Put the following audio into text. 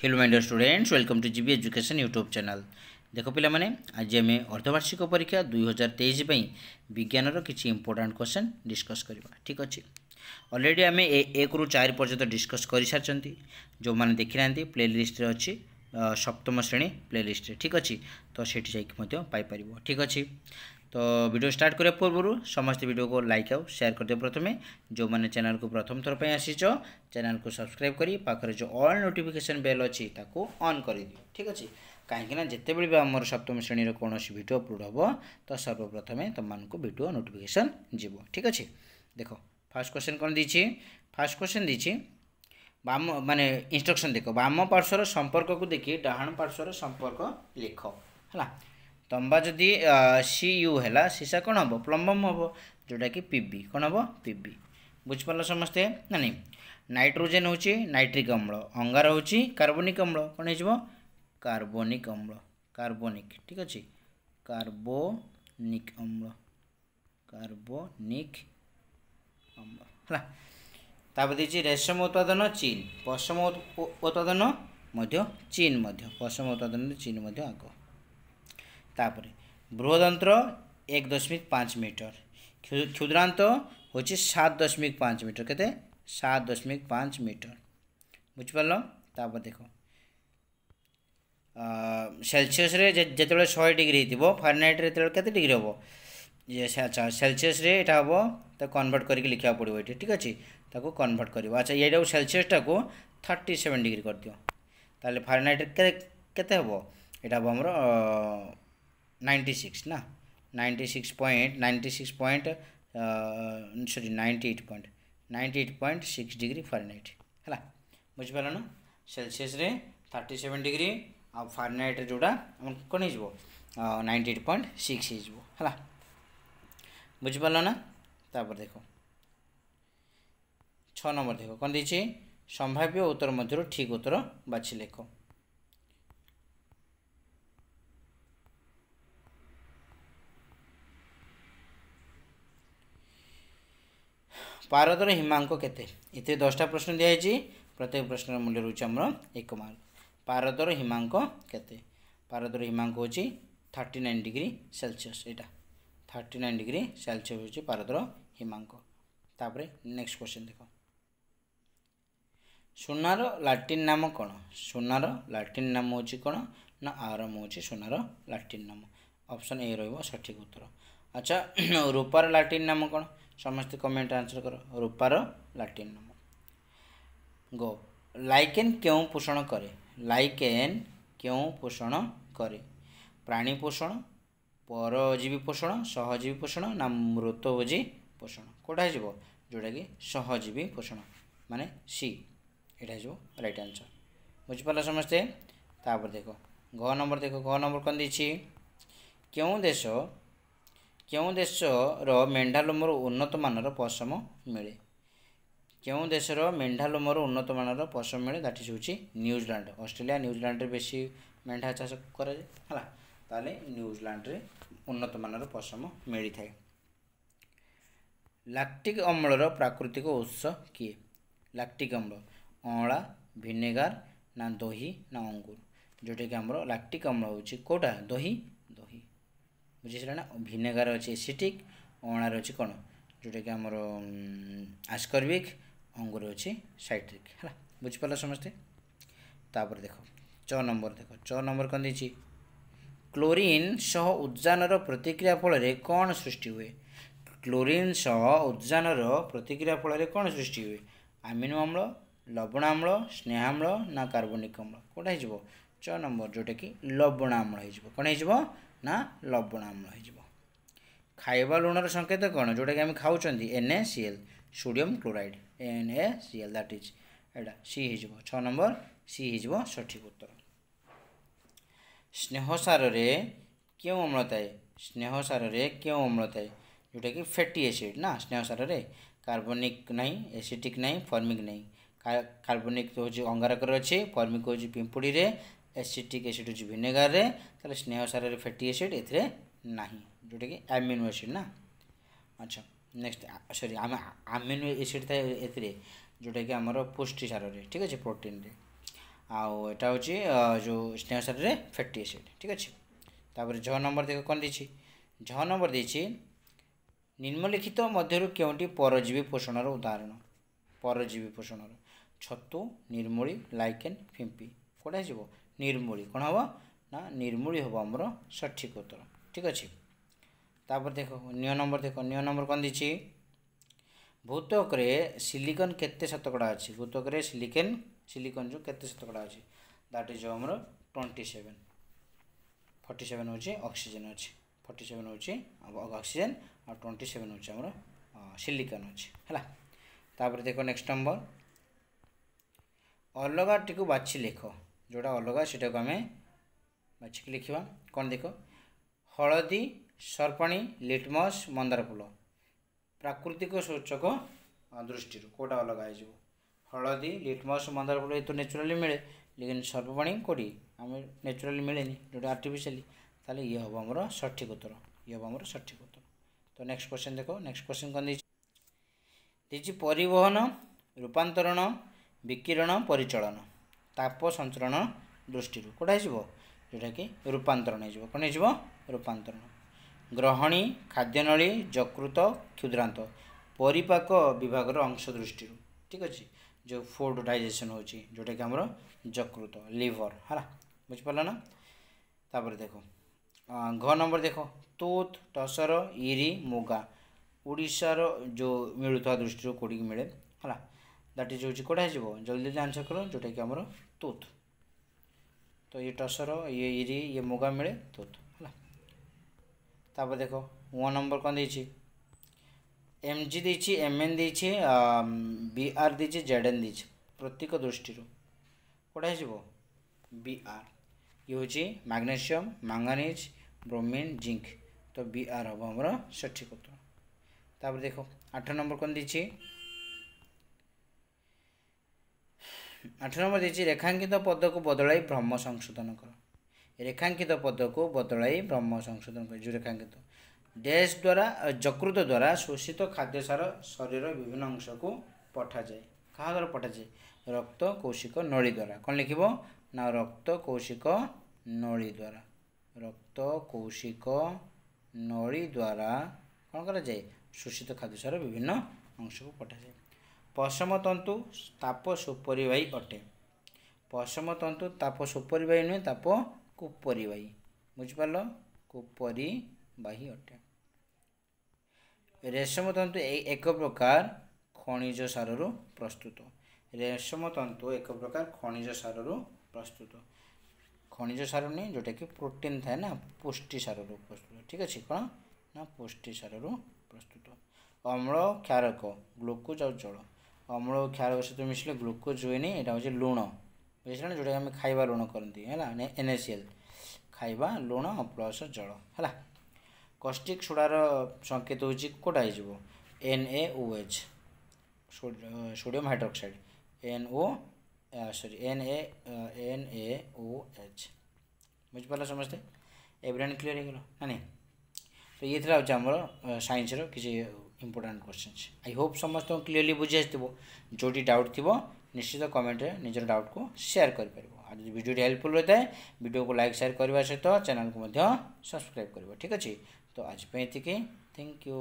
hello my dear students welcome to GB education YouTube channel ଦେଖ ପିଲାମାନେ ଆଜି ଆମେ ଅର୍ଦ୍ଧବାର୍ଷିକ ପରୀକ୍ଷା ଦୁଇ ହଜାର ତେଇଶ ପାଇଁ ବିଜ୍ଞାନର କିଛି ଇମ୍ପୋର୍ଟାଣ୍ଟ କ୍ୱେଶ୍ଚନ୍ ଡିସ୍କସ୍ କରିବା ଠିକ୍ ଅଛି ଅଲରେଡ଼ି ଆମେ ଏ ଏକରୁ ଚାରି ପର୍ଯ୍ୟନ୍ତ ଡିସ୍କସ୍ କରିସାରିଛନ୍ତି ଯେଉଁମାନେ ଦେଖିନାହାନ୍ତି ପ୍ଲେଲିଷ୍ଟରେ ଅଛି ସପ୍ତମ ଶ୍ରେଣୀ ପ୍ଲେଲିଷ୍ଟରେ ଠିକ୍ ଅଛି ତ ସେଠି ଯାଇକି ମଧ୍ୟ ପାଇପାରିବ ଠିକ୍ ଅଛି তো ভিডিও স্টার্ট করা পূর্বর সমস্ত ভিডিওকে লাইক আও সেয়ার করেদেবে প্রথমে যে চ্যানেল কু প্রথম থর আসিছ চ্যানেল কু সবসক্রাইব করে পাখে যে অল নোটিফিকেসন বেল অছি তাকে অন করে দিও ঠিক আছে କାହିଁକିନା ଯେତେବେଳେ ବି ଆମର ସପ୍ତମ ଶ୍ରେଣୀର କୌଣସି ଭିଡ଼ିଓ ଅପଲୋଡ଼ ହେବ ତ ସର୍ବପ୍ରଥମେ ତୁମମାନଙ୍କୁ ଭିଡ଼ିଓ ନୋଟିଫିକେସନ୍ ଯିବ ଠିକ୍ ଅଛି ଦେଖ ଫାର୍ଷ୍ଟ କ୍ୱେଶ୍ଚନ୍ କ'ଣ ଦେଇଛି ଫାର୍ଷ୍ଟ କ୍ୱେଶ୍ଚନ୍ ଦେଇଛି ବାମ ମାନେ ଇନଷ୍ଟ୍ରକ୍ସନ୍ ଦେଖ ବାମ ପାର୍ଶ୍ୱର ସମ୍ପର୍କକୁ ଦେଖି ଡାହାଣ ପାର୍ଶ୍ୱର ସମ୍ପର୍କ ଲେଖ ହେଲା ତମ୍ବା ଯଦି ସି ୟୁ ହେଲା ସିସା କ'ଣ ହେବ ପ୍ଲମ୍ବମ୍ ହେବ ଯେଉଁଟାକି ପିବି କ'ଣ ହେବ ପିବି ବୁଝିପାରିଲ ସମସ୍ତେ ନା ନାହିଁ ନାଇଟ୍ରୋଜେନ୍ ହେଉଛି ନାଇଟ୍ରିକ୍ ଅମ୍ଳ ଅଙ୍ଗାର ହେଉଛି କାର୍ବୋନିକ୍ ଅମ୍ଳ କ'ଣ ହେଇଯିବ କାର୍ବୋନିକ୍ ଅମ୍ଳ କାର୍ବୋନିକ୍ ଠିକ୍ ଅଛି କାର୍ବୋନିକ୍ ଅମ୍ଳ କାର୍ବୋନିକ୍ ଅମ୍ଳ ହେଲା ତାପରେ ଦେଇଛି ରେଶମ ଉତ୍ପାଦନ ଚୀନ ପଶମ ଉତ୍ପାଦନ ମଧ୍ୟ ଚୀନ ମଧ୍ୟ ପଶମ ଉତ୍ପାଦନରେ ଚୀନ ମଧ୍ୟ ଆଗ तापर बृहदंत एक दशमिक पाँच मीटर क्षुद्रांत हो सात दशमिक पाँच मीटर कैसे सात दशमिक पाँच मीटर बुझिपाल देख सेलसीयस जिते शहे डिग्री थी फारेनहट रेत डिग्री हम अच्छा सेलसीयस यहाँ हम तो कनभर्ट कर लिखा पड़ो ये ठीक अच्छे ताको कनभर्ट कर अच्छा यहाँ सेलसीयसटा को थर्टी सेवेन डिग्री कर दिव ताल फारेनहट के हम यहाँ हम নাইনটি সিক্স না ninety six point ninety six point sorry ninety eight point ninety eight point six degree Fahrenheit ହେଲା ବୁଝିପାରିଲ ନା ସେଲସିୟସ୍ରେ ଥାର୍ଟି ସେଭେନ୍ ଡିଗ୍ରୀ ଆଉ ଫାରେନହାଇଟ୍ରେ ଯେଉଁଟା ଆମର କ'ଣ ହେଇଯିବ ନାଇଣ୍ଟି ଏଇଟ୍ ପଏଣ୍ଟ ସିକ୍ସ ହେଇଯିବ ହେଲା ବୁଝିପାରିଲ ନା ତାପରେ ଦେଖ ଛଅ ନମ୍ବର ଦେଖ କ'ଣ ଦେଇଛି ସମ୍ଭାବ୍ୟ ଉତ୍ତର ମଧ୍ୟରୁ ଠିକ୍ ଉତ୍ତର ବାଛି ଲେଖ ପାରଦର ହିମାଙ୍କ କେତେ ଏଥିରେ ଦଶଟା ପ୍ରଶ୍ନ ଦିଆହେଇଛି ପ୍ରତ୍ୟେକ ପ୍ରଶ୍ନର ମୂଲ୍ୟ ରହୁଛି ଆମର ଏକ ମାର୍କ ପାରଦର ହିମାଙ୍କ କେତେ ପାରଦର ହିମାଙ୍କ ହେଉଛି ଥାର୍ଟି ନାଇନ୍ ଡିଗ୍ରୀ ସେଲସିୟସ୍ ଏଇଟା ଥାର୍ଟି ନାଇନ୍ ଡିଗ୍ରୀ ସେଲସିୟସ୍ ହେଉଛି ପାରଦର ହିମାଙ୍କ ତାପରେ ନେକ୍ସଟ କ୍ୱେଶ୍ଚିନ୍ ଦେଖ ସୁନାର ଲାଟିନ୍ ନାମ କ'ଣ ସୁନାର ଲାଟିନ୍ ନାମ ହେଉଛି କ'ଣ ନା ଆରମ୍ଭ ହେଉଛି ସୁନାର ଲାଟିନ୍ ନାମ ଅପସନ୍ ଏ ରହିବ ସଠିକ ଉତ୍ତର ଆଚ୍ଛା ରୂପାର ଲାଟିନ୍ ନାମ କ'ଣ ସମସ୍ତେ କମେଣ୍ଟ ଆନ୍ସର କର ରୂପାର ଲାଟିନ୍ ନାମ ଗୋ ଲାଇକେନ୍ କେଉଁ ପୋଷଣ କରେ ଲାଇକେନ୍ କେଉଁ ପୋଷଣ କରେ ପ୍ରାଣୀ ପୋଷଣ ପରଜୀବୀ ପୋଷଣ ସହଜୀବୀ ପୋଷଣ ନା ମୃତଭୋଜୀ ପୋଷଣ କେଉଁଟା ହେଇଯିବ ଯେଉଁଟାକି ସହଜୀବୀ ପୋଷଣ ମାନେ ସି ଏଇଟା ହେଇଯିବ ରାଇଟ୍ ଆନ୍ସର୍ ବୁଝିପାରିଲ ସମସ୍ତେ ତାପରେ ଦେଖ ଘ ନମ୍ବର ଦେଖ ଘ ନମ୍ବର କ'ଣ ଦେଇଛି କେଉଁ ଦେଶ କେଉଁ ଦେଶର ମେଣ୍ଢା ଲୋମର ଉନ୍ନତମାନର ପଶମ ମିଳେ କେଉଁ ଦେଶର ମେଣ୍ଢା ଲୋମର ଉନ୍ନତମାନର ପଶମ ମିଳେ ଦ୍ୟାଟ୍ ଇଜ୍ ହେଉଛି ନ୍ୟୁଜିଲାଣ୍ଡ ଅଷ୍ଟ୍ରେଲିଆ ନ୍ୟୁଜିଲାଣ୍ଡରେ ବେଶୀ ମେଣ୍ଢା ଚାଷ କରାଯାଏ ହେଲା ତାହେଲେ ନ୍ୟୁଜିଲାଣ୍ଡରେ ଉନ୍ନତମାନର ପଶମ ମିଳିଥାଏ ଲାକ୍ଟିକ୍ ଅମ୍ଳର ପ୍ରାକୃତିକ ଉତ୍ସ କିଏ ଲାକ୍ଟିକ୍ ଅମ୍ଳ ଅଁଳା ଭିନେଗାର ନା ଦହି ନା ଅଙ୍ଗୁର ଯେଉଁଟାକି ଆମର ଲାକ୍ଟିକ୍ ଅମ୍ଳ ହେଉଛି କେଉଁଟା ଦହି ଦହି ବୁଝିସାରିଲା ନା ଭିନେଗାର ଅଛି ଏସିଟିକ୍ ଅଁଳାର ଅଛି କ'ଣ ଯେଉଁଟାକି ଆମର ଆସ୍କର୍ବିକ୍ ଅଙ୍ଗୁର ଅଛି ସାଇଟ୍ରିକ୍ ହେଲା ବୁଝିପାରିଲ ସମସ୍ତେ ତାପରେ ଦେଖ ଚ ନମ୍ବର ଦେଖ ଚ ନମ୍ବର କ'ଣ ଦେଇଛି କ୍ଲୋରିନ୍ ସହ ଉଦ୍ଜାନର ପ୍ରତିକ୍ରିୟା ଫଳରେ କ'ଣ ସୃଷ୍ଟି ହୁଏ କ୍ଲୋରିନ୍ ସହ ଉଦ୍ଜାନର ପ୍ରତିକ୍ରିୟା ଫଳରେ କ'ଣ ସୃଷ୍ଟି ହୁଏ ଆମିନୋ ଅମ୍ଳ ଲବଣାମ୍ଳ ସ୍ନେହାମ୍ଳ ନା କାର୍ବୋନିକ ଅମ୍ଳ କେଉଁଟା ହେଇଯିବ ଛ ନମ୍ବର ଯେଉଁଟାକି ଲବଣାମ୍ଳ ହେଇଯିବ କ'ଣ ହେଇଯିବ ନା ଲବଣ ଅମ୍ଳ ହୋଇଯିବ ଖାଇବା ଲୁଣର ସଂକେତ କ'ଣ ଯେଉଁଟାକି ଆମେ ଖାଉଛନ୍ତି N A C L sodium chloride N A C L that is ଏଇଟା ସି ହୋଇଯିବ ଛଅ ନମ୍ବର ସି ହୋଇଯିବ ସଠିକ୍ ଉତ୍ତର ସ୍ନେହ ସାରରେ କେଉଁ ଅମ୍ଳ ଥାଏ ସ୍ନେହ ସାରରେ କେଉଁ ଅମ୍ଳ ଥାଏ ଯେଉଁଟାକି ଫ୍ୟାଟି ଏସିଡ଼୍ ନା ସ୍ନେହ ସାରରେ କାର୍ବୋନିକ୍ ନାହିଁ ଏସିଡ଼ିକ୍ ନାହିଁ ଫର୍ମିକ୍ ନାହିଁ କାର୍ବୋନିକ୍ ହେଉଛି ଅଙ୍ଗାରକରେ ଅଛି ଫର୍ମିକ୍ ହେଉଛି ପିମ୍ପୁଡ଼ିରେ ଏସିଟିକ୍ ଏସିଡ୍ ହେଉଛି ଭିନେଗାରରେ ତାହେଲେ ସ୍ନେହ ସାରରେ ଫ୍ୟାଟି ଏସିଡ୍ ଏଥିରେ ନାହିଁ ଯେଉଁଟାକି ଆମିନୋ ଏସିଡ୍ ନା ଆଚ୍ଛା ନେକ୍ସଟ ସରି ଆମେ ଆମିନୋ ଏସିଡ୍ ଥାଏ ଏଥିରେ ଯେଉଁଟାକି ଆମର ପୁଷ୍ଟି ସାରରେ ଠିକ୍ ଅଛି ପ୍ରୋଟିନ୍ରେ ଆଉ ଏଇଟା ହେଉଛି ଯେଉଁ ସ୍ନେହ ସାରରେ ଫ୍ୟାଟି ଏସିଡ୍ ଠିକ୍ ଅଛି ତାପରେ ଝ ନମ୍ବର ଦେଖ କ'ଣ ଦେଇଛି ଝ ନମ୍ବର ଦେଇଛି ନିମ୍ନଲିଖିତ ମଧ୍ୟରୁ କେଉଁଟି ପରଜୀବୀ ପୋଷଣର ଉଦାହରଣ ପରଜୀବୀ ପୋଷଣର ଛତୁ ନିର୍ମୂଳି ଲାଇକେନ୍ ଫିମ୍ପି କେଉଁଟା ହେଇଯିବ ନିର୍ମୂଳି କ'ଣ ହେବ ନା ନିର୍ମୂଳି ହେବ ଆମର ସଠିକ୍ ଉତ୍ତର ଠିକ୍ ଅଛି ତାପରେ ଦେଖ ନିଅ ନମ୍ବର ଦେଖ ନିଅ ନମ୍ବର କ'ଣ ଦେଇଛି ଭୂତକରେ ସିଲିକନ୍ କେତେ ଶତକଡ଼ା ଅଛି ଭୂତକରେ ସିଲିକେନ୍ ସିଲିକନ୍ ଯେଉଁ କେତେ ଶତକଡ଼ା ଅଛି ଦ୍ୟାଟ୍ ଇଜ୍ ଆମର ଟ୍ୱେଣ୍ଟି ସେଭେନ୍ ଫର୍ଟି ସେଭେନ୍ ହେଉଛି ଅକ୍ସିଜେନ୍ ଅଛି ଫର୍ଟି ସେଭେନ୍ ହେଉଛି ଅକ୍ସିଜେନ୍ ଆଉ ଟ୍ୱେଣ୍ଟି ସେଭେନ୍ ହେଉଛି ଆମର ସିଲିକନ୍ ଅଛି ହେଲା ତାପରେ ଦେଖ ନେକ୍ସଟ ନମ୍ବର ଅଲଗାଟିକୁ ବାଛି ଲେଖ ଯେଉଁଟା ଅଲଗା ସେଇଟାକୁ ଆମେ ବାଛିକି ଲେଖିବା କ'ଣ ଦେଖ ହଳଦୀ ସର୍ପଣୀ ଲିଟମସ୍ ମନ୍ଦାର ଫୁଲ ପ୍ରାକୃତିକ ସୂଚକ ଦୃଷ୍ଟିରୁ କେଉଁଟା ଅଲଗା ହେଇଯିବ ହଳଦୀ ଲିଟମସ୍ ମନ୍ଦାର ଫୁଲ ଏତେ ନ୍ୟାଚୁରାଲି ମିଳେ ଲେକିନ୍ ସର୍ପପାଣୀ କୋଡ଼ି ଆମେ ନ୍ୟାଚୁରାଲି ମିଳେନି ଯେଉଁଟା ଆର୍ଟିଫିସିଆଲି ତାହେଲେ ଇଏ ହେବ ଆମର ସଠିକ ଉତ୍ତର ଇଏ ହେବ ଆମର ସଠିକ ଉତ୍ତର ତ ନେକ୍ସଟ କ୍ୱେଶ୍ଚନ୍ ଦେଖ ନେକ୍ସଟ କ୍ୱେଶ୍ଚନ୍ କ'ଣ ଦେଇଛି ଦେଇଛି ପରିବହନ ରୂପାନ୍ତରଣ ବିକିରଣ ପରିଚାଳନା ତାପ ସଞ୍ଚରଣ ଦୃଷ୍ଟିରୁ କେଉଁଟା ହେଇଯିବ ଯେଉଁଟାକି ରୂପାନ୍ତରଣ ହେଇଯିବ କ'ଣ ହେଇଯିବ ରୂପାନ୍ତରଣ ଗ୍ରହଣୀ ଖାଦ୍ୟନଳୀ ଯକୃତ କ୍ଷୁଦ୍ରାନ୍ତ ପରିପାକ ବିଭାଗର ଅଂଶ ଦୃଷ୍ଟିରୁ ଠିକ୍ ଅଛି ଯେଉଁ ଫୁଡ଼୍ ଡାଇଜେସନ୍ ହେଉଛି ଯେଉଁଟାକି ଆମର ଯକୃତ ଲିଭର ହେଲା ବୁଝିପାରିଲ ନା ତାପରେ ଦେଖ ଘ ନମ୍ବର ଦେଖ ତୁତ ଟସର ଇରି ମୁଗା ଓଡ଼ିଶାର ଯେଉଁ ମିଳୁଥିବା ଦୃଷ୍ଟିରୁ କେଉଁଠିକି ମିଳେ ହେଲା ଦ୍ୟାଟ୍ ଇଜ୍ ହେଉଛି କୋଡ଼ା ହେଇଯିବ ଜଲ୍ଦି ଜଲ୍ଦି ଆନ୍ସର୍ କର ଯେଉଁଟାକି ଆମର ତୁତ୍ ତ ଇଏ ଟସର ଇଏ ଇରି ଇଏ ମୁଗା ମିଳେ ତୁତ୍ ହେଲା ତାପରେ ଦେଖ ୱାନ୍ ନମ୍ବର କ'ଣ ଦେଇଛି এম জি দিয়েছি এম এন দিয়েছি বি আর দিয়েছি জেড এন দিয়েছি প্রত্যেক দৃষ্টির কোটা হয়ে যাব বি আর ইয়ে হচ্ছে ম্যাগনেসিয়াম ম্যাঙ্গানিজ ব্রোমিন জিঙ্ক তো বি আর হব আমার সঠিক উত্তর তারপরে দেখো আট নম্বর কোন দিয়েছি ଆଠ ନମ୍ବର ଦେଇଛି ରେଖାଙ୍କିତ ପଦକୁ ବଦଳାଇ ବ୍ରହ୍ମ ସଂଶୋଧନ କର ରେଖାଙ୍କିତ ପଦକୁ ବଦଳାଇ ବ୍ରହ୍ମ ସଂଶୋଧନ କର ଯେଉଁ ରେଖାଙ୍କିତ ଡେସ୍ ଦ୍ୱାରା ଯକୃତ ଦ୍ୱାରା ଶୋଷିତ ଖାଦ୍ୟ ସାର ଶରୀର ବିଭିନ୍ନ ଅଂଶକୁ ପଠାଯାଏ କାହା ଦ୍ୱାରା ପଠାଯାଏ ରକ୍ତ କୌଶିକ ନଳୀ ଦ୍ୱାରା କ'ଣ ଲେଖିବ ନା ରକ୍ତ କୌଶିକ ନଳୀ ଦ୍ୱାରା ରକ୍ତ କୌଶିକ ନଳୀ ଦ୍ୱାରା କ'ଣ କରାଯାଏ ଶୋଷିତ ଖାଦ୍ୟ ସାର ବିଭିନ୍ନ ଅଂଶକୁ ପଠାଯାଏ পশমতন্তু তাপ সুপরিবাহী অটে পশমতন্তু তাপ সুপরিবাহী নুহে তাপ কুপরিবাহী বুঝিপারল কুপরিবাহী অটে রেশমতন্তু এক প্রকার খনিজ সারু প্রস্তুত রেশমতন্তু এক প্রকার খনিজ সারু প্রস্তুত খনিজ সার নিয়ে যেটাকি প্রোটিন থাকে না পুষ্টি সারু প্রস্তুত ঠিক আছে কোণ না পুষ্টি সারু প্রস্তুত অম্ল ক্ষারক গ্লুকোজ আর জল ଅମ୍ଳ ଓ କ୍ଷାର ସହିତ ମିଶିଲେ ଗ୍ଲୁକୋଜ୍ ହୁଏନି ଏଇଟା ହେଉଛି ଲୁଣ ବୁଝିଲେ ନା ଯେଉଁଟାକି ଆମେ ଖାଇବା ଲୁଣ କରନ୍ତି ହେଲା ଏନ୍ ଏ ସି ଏଲ୍ ଖାଇବା ଲୁଣ ପ୍ଲସ୍ ଜଳ ହେଲା କଷ୍ଟିକ୍ ସୋଡ଼ାର ସଂକେତ ହେଉଛି କେଉଁଟା ହେଇଯିବ N A O H sodium hydroxide N O sorry N A N A O H ବୁଝିପାରିଲ ସମସ୍ତେ ଏ ବ୍ରେନ୍ କ୍ଲିୟର୍ ହେଇଗଲା ନା ନାହିଁ ତ ଇଏ ଥିଲା ହେଉଛି ଆମର ସାଇନ୍ସର କିଛି ইম্পর্টাট কোশ্চিন্স আই হোপ সমস্ত ক্লিয়রলি বুঝি আসিব যেটি ডাউট থিব নিশ্চিত কমেন্টরে নিজের ডাউটকু সেয়ার করিপার আর যদি ভিডিওটি হেল্পফুল রয়ে ভিডিওকে লাইক সেয়ার করা সহ চ্যানেলকে সবসক্রাইব করব ঠিক আছে তো আজপে এতিকি থ্যাংক ইউ